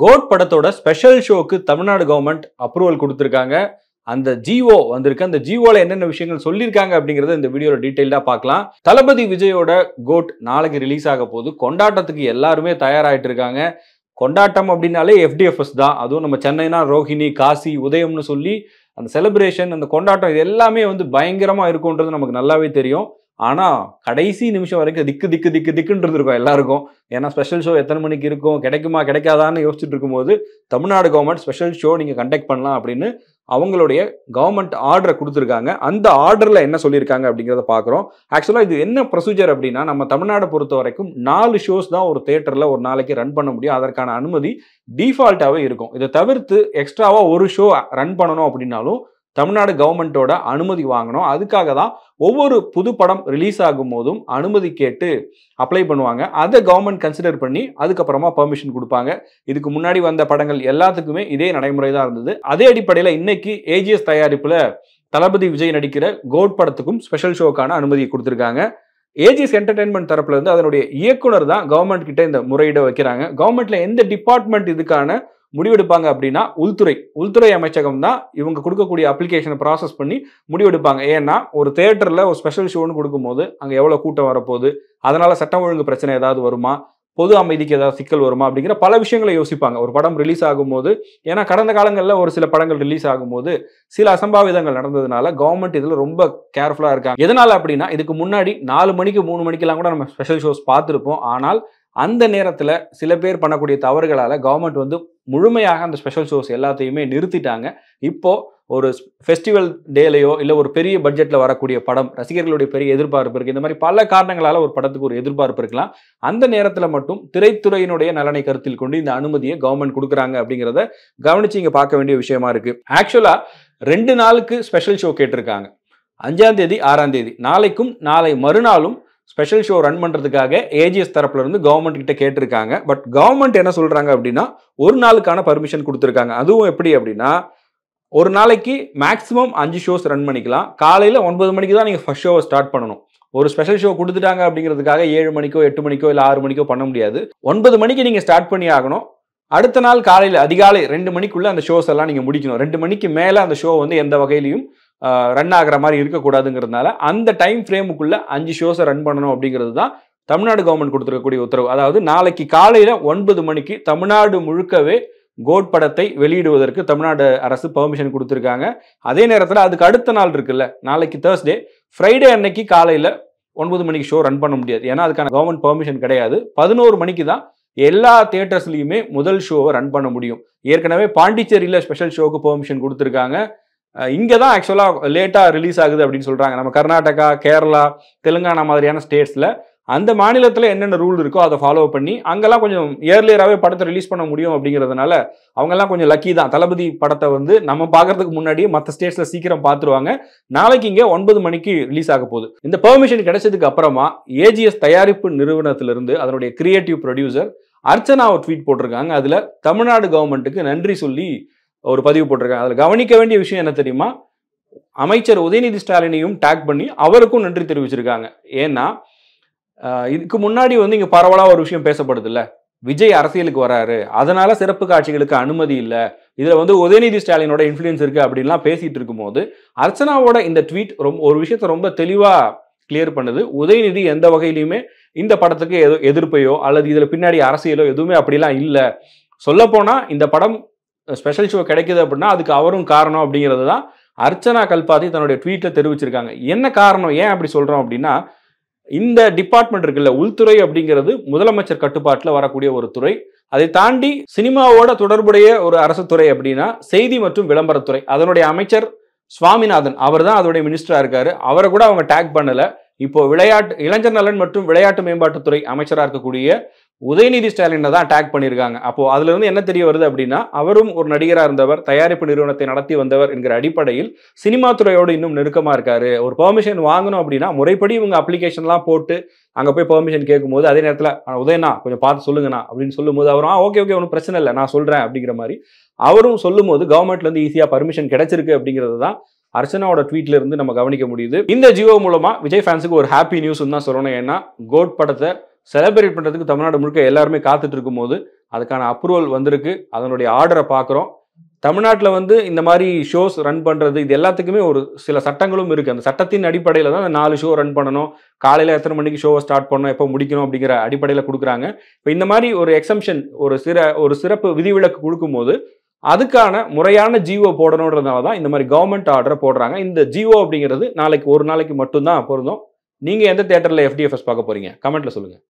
code படத்தோட special ஷோக்கு Tamil Nadu government approval கொடுத்துருக்காங்க அந்த ஜிஓ வந்திருக்கு அந்த ஜிஓல என்னென்ன விஷயங்கள் சொல்லியிருக்காங்க அப்படிங்கறத இந்த வீடியோல டீட்டெயிலா பார்க்கலாம் தளபதி விஜயோட கோட் நாளைக்கு ரிலீஸ் ஆக போது கொண்டாட்டத்துக்கு எல்லாருமே தயாராகிட்டு இருக்காங்க கொண்டாட்டம் அப்படின்னாலே எஃப்டிஎஃப்எஸ் தான் அதுவும் நம்ம சென்னைனா ரோஹிணி காசி உதயம்னு சொல்லி அந்த செலிப்ரேஷன் அந்த கொண்டாட்டம் இது எல்லாமே வந்து பயங்கரமாக இருக்கும்ன்றது நமக்கு நல்லாவே தெரியும் ஆனால் கடைசி நிமிஷம் வரைக்கும் திக்கு திக்கு திக்கு திக்குன்றது இருக்கும் எல்லாருக்கும் ஏன்னா ஸ்பெஷல் ஷோ எத்தனை மணிக்கு இருக்கும் கிடைக்குமா கிடைக்காதான்னு யோசிச்சுட்டு இருக்கும்போது தமிழ்நாடு கவர்மெண்ட் ஸ்பெஷல் ஷோ நீங்கள் கண்டக்ட் பண்ணலாம் அப்படின்னு அவங்களுடைய கவர்மெண்ட் ஆர்டரை கொடுத்துருக்காங்க அந்த ஆர்டரில் என்ன சொல்லியிருக்காங்க அப்படிங்கிறத பார்க்குறோம் ஆக்சுவலாக இது என்ன ப்ரொசீஜர் அப்படின்னா நம்ம தமிழ்நாடு பொறுத்த வரைக்கும் நாலு ஷோஸ் தான் ஒரு தேட்டரில் ஒரு நாளைக்கு ரன் பண்ண முடியும் அதற்கான அனுமதி டிஃபால்ட்டாகவே இருக்கும் இதை தவிர்த்து எக்ஸ்ட்ராவாக ஒரு ஷோ ரன் பண்ணணும் அப்படின்னாலும் தமிழ்நாடு கவர்மெண்ட்டோட அனுமதி வாங்கணும் அதுக்காக தான் ஒவ்வொரு புது படம் ரிலீஸ் ஆகும் போதும் அனுமதி கேட்டு அப்ளை பண்ணுவாங்க அதை கவர்மெண்ட் கன்சிடர் பண்ணி அதுக்கப்புறமா பர்மிஷன் கொடுப்பாங்க இதுக்கு முன்னாடி வந்த படங்கள் எல்லாத்துக்குமே இதே நடைமுறை தான் இருந்தது அதே அடிப்படையில் இன்னைக்கு ஏஜிஎஸ் தயாரிப்பில் தளபதி விஜய் நடிக்கிற கோட் படத்துக்கும் ஸ்பெஷல் ஷோக்கான அனுமதி கொடுத்துருக்காங்க ஏஜிஎஸ் என்டர்டைன்மெண்ட் தரப்புல இருந்து அதனுடைய இயக்குனர் தான் கவர்மெண்ட் கிட்ட இந்த முறையிட வைக்கிறாங்க கவர்மெண்ட்ல எந்த டிபார்ட்மெண்ட் இதுக்கான முடிவெடுப்பாங்க அப்படின்னா உள்துறை உள்துறை அமைச்சகம் தான் இவங்க கொடுக்கக்கூடிய அப்ளிகேஷனை ப்ராசஸ் பண்ணி முடிவெடுப்பாங்க ஏன்னா ஒரு தேட்டரில் ஒரு ஸ்பெஷல் ஷோன்னு கொடுக்கும்போது அங்கே எவ்வளோ கூட்டம் வரப்போகுது அதனால் சட்டம் ஒழுங்கு பிரச்சனை ஏதாவது வருமா பொது அமைதிக்கு ஏதாவது சிக்கல் வருமா அப்படிங்கிற பல விஷயங்களை யோசிப்பாங்க ஒரு படம் ரிலீஸ் ஆகும்போது ஏன்னா கடந்த காலங்களில் ஒரு சில படங்கள் ரிலீஸ் ஆகும்போது சில அசம்பாவிதங்கள் நடந்ததுனால கவர்மெண்ட் இதில் ரொம்ப கேர்ஃபுல்லாக இருக்காங்க எதனால் அப்படின்னா இதுக்கு முன்னாடி நாலு மணிக்கு மூணு மணிக்கெல்லாம் கூட நம்ம ஸ்பெஷல் ஷோஸ் பார்த்துருப்போம் ஆனால் அந்த நேரத்தில் சில பேர் பண்ணக்கூடிய தவறுகளால் கவர்மெண்ட் வந்து முழுமையாக அந்த ஸ்பெஷல் ஷோஸ் எல்லாத்தையுமே நிறுத்திட்டாங்க இப்போது ஒரு ஃபெஸ்டிவல் டேலையோ இல்லை ஒரு பெரிய பட்ஜெட்டில் வரக்கூடிய படம் ரசிகர்களுடைய பெரிய எதிர்பார்ப்பு இருக்குது இந்த மாதிரி பல காரணங்களால் ஒரு படத்துக்கு ஒரு எதிர்பார்ப்பு இருக்கலாம் அந்த நேரத்தில் மட்டும் திரைத்துறையினுடைய நலனை கருத்தில் கொண்டு இந்த அனுமதியை கவர்மெண்ட் கொடுக்குறாங்க அப்படிங்கிறத கவனித்து இங்கே பார்க்க வேண்டிய விஷயமா இருக்குது ஆக்சுவலாக ரெண்டு நாளுக்கு ஸ்பெஷல் ஷோ கேட்டிருக்காங்க அஞ்சாம் தேதி ஆறாம் தேதி நாளைக்கும் நாளை மறுநாளும் ஸ்பெஷல் ஷோ ரன் பண்ணுறதுக்காக ஏஜிஎஸ் இருந்து கவர்மெண்ட் கிட்ட கேட்டிருக்காங்க பட் கவர்மெண்ட் என்ன சொல்கிறாங்க அப்படின்னா ஒரு நாளுக்கான பர்மிஷன் கொடுத்துருக்காங்க அதுவும் எப்படி அப்படின்னா ஒரு நாளைக்கு மேக்ஸிமம் அஞ்சு ஷோஸ் ரன் பண்ணிக்கலாம் காலையில் ஒன்பது மணிக்கு தான் நீங்கள் ஃபஸ்ட் ஷோவை ஸ்டார்ட் பண்ணணும் ஒரு ஸ்பெஷல் ஷோ கொடுத்துட்டாங்க அப்படிங்கிறதுக்காக ஏழு மணிக்கோ எட்டு மணிக்கோ இல்லை ஆறு மணிக்கோ பண்ண முடியாது ஒன்பது மணிக்கு நீங்கள் ஸ்டார்ட் பண்ணி ஆகணும் அடுத்த நாள் காலையில் அதிகாலை ரெண்டு மணிக்குள்ளே அந்த ஷோஸ் எல்லாம் நீங்கள் முடிக்கணும் ரெண்டு மணிக்கு மேலே அந்த ஷோ வந்து எந்த வகையிலையும் ரன் ஆகிற மாதிரி இருக்கக்கூடாதுங்கிறதுனால அந்த டைம் ஃப்ரேமுக்குள்ளே அஞ்சு ஷோஸை ரன் பண்ணணும் அப்படிங்கிறது தான் தமிழ்நாடு கவர்மெண்ட் கொடுத்துருக்கக்கூடிய உத்தரவு அதாவது நாளைக்கு காலையில் ஒன்பது மணிக்கு தமிழ்நாடு முழுக்கவே கோட் படத்தை வெளியிடுவதற்கு தமிழ்நாடு அரசு பெர்மிஷன் கொடுத்துருக்காங்க அதே நேரத்தில் அதுக்கு அடுத்த நாள் இருக்குல்ல நாளைக்கு தேர்ஸ்டே ஃப்ரைடே அன்னைக்கு காலையில் ஒன்பது மணிக்கு ஷோ ரன் பண்ண முடியாது ஏன்னா அதுக்கான கவர்மெண்ட் பெர்மிஷன் கிடையாது பதினோரு மணிக்கு தான் எல்லா தேட்டர்ஸ்லையுமே முதல் ஷோவை ரன் பண்ண முடியும் ஏற்கனவே பாண்டிச்சேரியில் ஸ்பெஷல் ஷோவுக்கு பெர்மிஷன் கொடுத்துருக்காங்க இங்கே தான் ஆக்சுவலாக லேட்டாக ரிலீஸ் ஆகுது அப்படின்னு சொல்கிறாங்க நம்ம கர்நாடகா கேரளா தெலுங்கானா மாதிரியான ஸ்டேட்ஸில் அந்த மாநிலத்தில் என்னென்ன ரூல் இருக்கோ அதை ஃபாலோ பண்ணி அங்கெல்லாம் கொஞ்சம் ஏர்லியராகவே படத்தை ரிலீஸ் பண்ண முடியும் அப்படிங்கிறதுனால அவங்கெல்லாம் கொஞ்சம் லக்கி தான் தளபதி படத்தை வந்து நம்ம பார்க்கறதுக்கு முன்னாடியே மற்ற ஸ்டேட்ஸில் சீக்கிரம் பார்த்துருவாங்க நாளைக்கு இங்கே ஒன்பது மணிக்கு ரிலீஸ் ஆக போகுது இந்த பெர்மிஷன் கிடைச்சதுக்கு அப்புறமா ஏஜிஎஸ் தயாரிப்பு நிறுவனத்திலிருந்து அதனுடைய கிரியேட்டிவ் ப்ரொடியூசர் அர்ச்சனா ஒரு ட்வீட் போட்டிருக்காங்க அதில் தமிழ்நாடு கவர்மெண்ட்டுக்கு நன்றி சொல்லி ஒரு பதிவு போட்டிருக்காங்க அதில் கவனிக்க வேண்டிய விஷயம் என்ன தெரியுமா அமைச்சர் உதயநிதி ஸ்டாலினையும் டேக் பண்ணி அவருக்கும் நன்றி தெரிவிச்சிருக்காங்க ஏன்னா இதுக்கு முன்னாடி வந்து இங்கே பரவலாக ஒரு விஷயம் பேசப்படுது இல்லை விஜய் அரசியலுக்கு வராரு அதனால சிறப்பு காட்சிகளுக்கு அனுமதி இல்லை இதில் வந்து உதயநிதி ஸ்டாலினோட இன்ஃப்ளூயன்ஸ் இருக்கு அப்படின்லாம் பேசிட்டு இருக்கும்போது அர்ச்சனாவோட இந்த ட்வீட் ரொம்ப ஒரு விஷயத்த ரொம்ப தெளிவாக கிளியர் பண்ணுது உதயநிதி எந்த வகையிலையுமே இந்த படத்துக்கு எது எதிர்ப்பையோ அல்லது இதில் பின்னாடி அரசியலோ எதுவுமே அப்படிலாம் இல்லை சொல்லப்போனால் இந்த படம் ஸ்பெஷல் ஷோ கிடைக்குது அப்படின்னா அதுக்கு அவரும் காரணம் அப்படிங்கிறது தான் அர்ச்சனா கல்பாதி தன்னுடைய ட்வீட்டில் தெரிவிச்சிருக்காங்க என்ன காரணம் ஏன் அப்படி சொல்கிறோம் அப்படின்னா இந்த டிபார்ட்மெண்ட் இருக்குல்ல உள்துறை அப்படிங்கிறது முதலமைச்சர் கட்டுப்பாட்டில் வரக்கூடிய ஒரு துறை அதை தாண்டி சினிமாவோட தொடர்புடைய ஒரு அரசு துறை அப்படின்னா செய்தி மற்றும் விளம்பரத்துறை அதனுடைய அமைச்சர் சுவாமிநாதன் அவர் தான் அதோடைய மினிஸ்டராக இருக்காரு அவரை கூட அவங்க டேக் பண்ணலை இப்போ விளையாட்டு இளைஞர் நலன் மற்றும் விளையாட்டு மேம்பாட்டுத்துறை அமைச்சராக இருக்கக்கூடிய உதயநிதி ஸ்டாலினை தான் அட்டாக் பண்ணியிருக்காங்க அப்போ அதுல இருந்து என்ன தெரிய வருது அப்படின்னா அவரும் ஒரு நடிகராக இருந்தவர் தயாரிப்பு நிறுவனத்தை நடத்தி வந்தவர் என்கிற அடிப்படையில் சினிமா துறையோடு இன்னும் நெருக்கமா இருக்காரு ஒரு பெர்மிஷன் வாங்கணும் அப்படின்னா முறைப்படி இவங்க அப்ளிகேஷன்லாம் போட்டு அங்கே போய் பெர்மிஷன் கேட்கும்போது அதே நேரத்தில் உதயனா கொஞ்சம் பார்த்து சொல்லுங்கண்ணா அப்படின்னு சொல்லும்போது அவரும் ஆ ஓகே ஓகே ஒன்றும் பிரச்சனை இல்லை நான் சொல்கிறேன் அப்படிங்கிற மாதிரி அவரும் சொல்லும்போது கவர்மெண்ட்லேருந்து ஈஸியாக பர்மிஷன் கிடைச்சிருக்கு அப்படிங்கிறது தான் அர்ச்சனாவோட ட்வீட்ல இருந்து நம்ம கவனிக்க முடியுது இந்த ஜியோ மூலமா விஜய் ஃபேன்ஸுக்கு ஒரு ஹாப்பி நியூஸ் தான் சொல்லணும் ஏன்னா கோட் படத்தை செலிப்ரேட் பண்ணுறதுக்கு தமிழ்நாடு முழுக்க எல்லாருமே காத்துட்டு இருக்கும்போது அதுக்கான அப்ரூவல் வந்திருக்கு அதனுடைய ஆர்டரை பார்க்குறோம் தமிழ்நாட்டில் வந்து இந்த மாதிரி ஷோஸ் ரன் பண்ணுறது இது எல்லாத்துக்குமே ஒரு சில சட்டங்களும் இருக்குது அந்த சட்டத்தின் அடிப்படையில் தான் அந்த நாலு ஷோ ரன் பண்ணணும் காலையில் எத்தனை மணிக்கு ஷோவை ஸ்டார்ட் பண்ணணும் எப்போ முடிக்கணும் அப்படிங்கிற அடிப்படையில் கொடுக்குறாங்க இப்போ இந்த மாதிரி ஒரு எக்ஸம்ஷன் ஒரு சிற ஒரு சிறப்பு விதிவிலக்கு கொடுக்கும்போது அதுக்கான முறையான ஜியோ போடணுன்றதுனால தான் இந்த மாதிரி கவர்மெண்ட் ஆர்டரை போடுறாங்க இந்த ஜிஓ அப்படிங்கிறது நாளைக்கு ஒரு நாளைக்கு மட்டும்தான் பொருந்தும் நீங்கள் எந்த தேட்டரில் எஃப்டிஎஃப்எஸ் பார்க்க போகிறீங்க கமெண்ட்டில் சொல்லுங்கள்